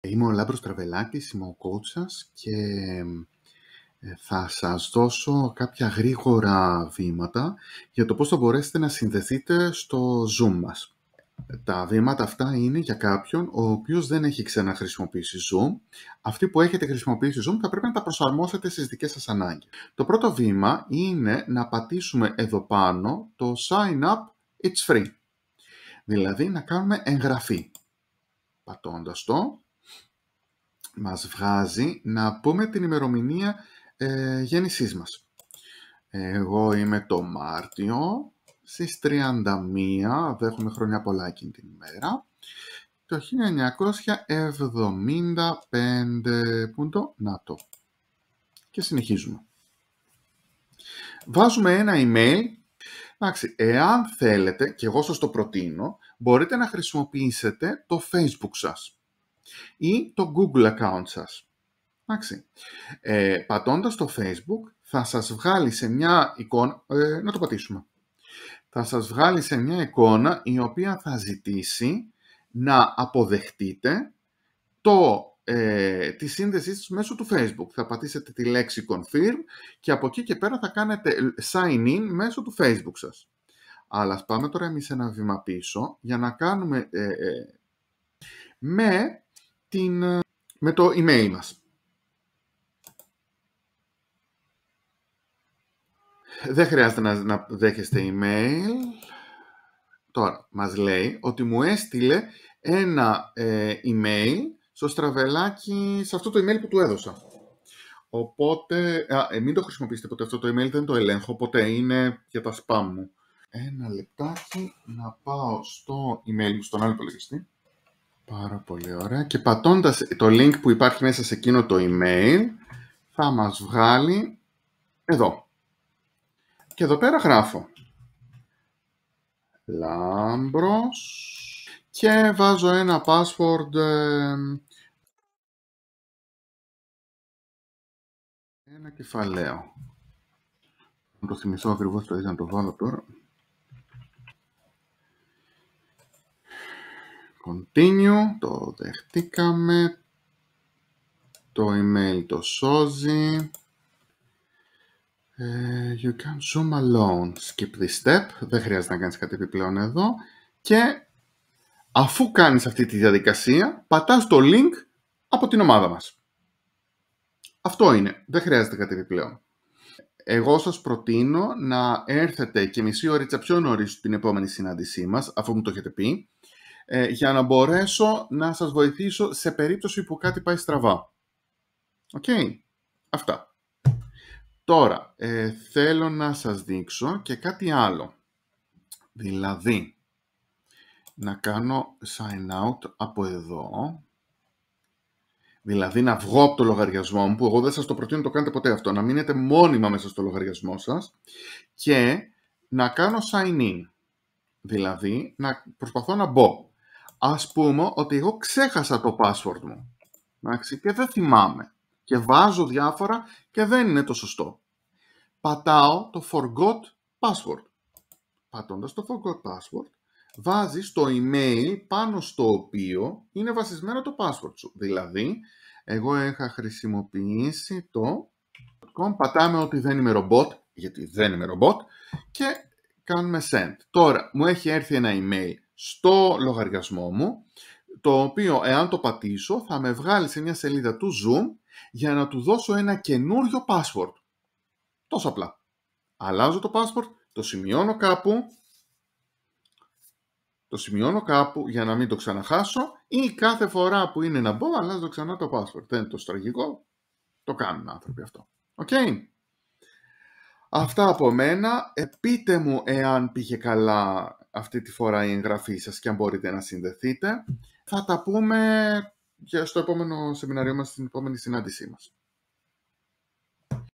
Είμαι ο Λάμπρος Τραβελάκης, είμαι ο coach σας και ε, θα σας δώσω κάποια γρήγορα βήματα για το πώς θα μπορέσετε να συνδεθείτε στο Zoom μας. Τα βήματα αυτά είναι για κάποιον ο οποίος δεν έχει ξαναχρησιμοποιήσει Zoom. Αυτοί που έχετε χρησιμοποιήσει Zoom θα πρέπει να τα προσαρμόσετε στις δικές σας ανάγκες. Το πρώτο βήμα είναι να πατήσουμε εδώ πάνω το Sign Up It's Free. Δηλαδή να κάνουμε εγγραφή. Πατώντας το, μας βγάζει να πούμε την ημερομηνία ε, γέννησής μας. Εγώ είμαι το Μάρτιο, στις 31, δέχομαι χρόνια πολλά εκείνη την ημέρα, το 1975, πού το, να το. Και συνεχίζουμε. Βάζουμε ένα email. Εντάξει, εάν θέλετε, και εγώ σας το προτείνω, μπορείτε να χρησιμοποιήσετε το facebook σας ή το Google account σας. Εντάξει. Ε, πατώντας το Facebook θα σας βγάλει σε μια εικόνα... Ε, να το πατήσουμε. Θα σας βγάλει σε μια εικόνα η οποία θα ζητήσει να αποδεχτείτε το, ε, τη σύνδεσή σας μέσω του Facebook. Θα πατήσετε τη λέξη confirm και από εκεί και πέρα θα κάνετε sign in μέσω του Facebook σας. Αλλά πάμε τώρα εμείς ένα βήμα πίσω για να κάνουμε ε, ε, με την, ε, με το email μας. Δεν χρειάζεται να, να δέχεστε email. Τώρα, μας λέει ότι μου έστειλε ένα ε, email στο στραβελάκι, σε αυτό το email που του έδωσα. Οπότε, α, ε, μην το χρησιμοποιήσετε ποτέ αυτό το email, δεν το ελέγχω, οπότε είναι για τα spam μου. Ένα λεπτάκι να πάω στο email μου, στον άλλο υπολογιστή. Πάρα πολύ ωραία. Και πατώντας το link που υπάρχει μέσα σε εκείνο το email, θα μας βγάλει εδώ. Και εδώ πέρα γράφω. Λάμπρος. Και βάζω ένα password... Ε, ένα κεφαλαίο. Να το θυμηθώ ακριβώς το είδα να το βάλω τώρα. Continue, το δεχτήκαμε. Το email το σώζει. Ε, you can zoom alone. Skip this step. Δεν χρειάζεται να κάνεις κάτι επιπλέον εδώ. Και αφού κάνεις αυτή τη διαδικασία, πατάς το link από την ομάδα μας. Αυτό είναι. Δεν χρειάζεται κάτι επιπλέον. Εγώ σας προτείνω να έρθετε και μισή ώρα πιο νωρίς την επόμενη συνάντησή μας, αφού μου το έχετε πει, ε, για να μπορέσω να σας βοηθήσω σε περίπτωση που κάτι πάει στραβά. Οκ. Αυτά. Τώρα, ε, θέλω να σας δείξω και κάτι άλλο. Δηλαδή, να κάνω sign out από εδώ. Δηλαδή να βγω από το λογαριασμό μου, που εγώ δεν σας το προτείνω να το κάνετε ποτέ αυτό, να μείνετε μόνιμα μέσα στο λογαριασμό σας και να κάνω sign in. Δηλαδή να προσπαθώ να μπω. Ας πούμε ότι εγώ ξέχασα το password μου εντάξει, και δεν θυμάμαι και βάζω διάφορα και δεν είναι το σωστό. Πατάω το forgot password. Πατώντας το forgot password βάζεις το email πάνω στο οποίο είναι βασισμένο το password σου. Δηλαδή, εγώ είχα χρησιμοποιήσει το .com, πατάμε ότι δεν είμαι ρομπότ, γιατί δεν είμαι ρομπότ, και κάνουμε send. Τώρα, μου έχει έρθει ένα email στο λογαριασμό μου, το οποίο εάν το πατήσω θα με βγάλει σε μια σελίδα του Zoom για να του δώσω ένα καινούριο password. Τόσο απλά. Αλλάζω το password, το σημειώνω κάπου, το σημειώνω κάπου για να μην το ξαναχάσω ή κάθε φορά που είναι να μπω αλλάζω ξανά το password. Δεν είναι το στραγικό, το κάνουν άνθρωποι αυτό. Οκ. Αυτά από μένα. Επίτε μου εάν πήγε καλά αυτή τη φορά η εγγραφή σας και αν μπορείτε να συνδεθείτε. Θα τα πούμε και στο επόμενο σεμινάριό μας, στην επόμενη συνάντησή μας.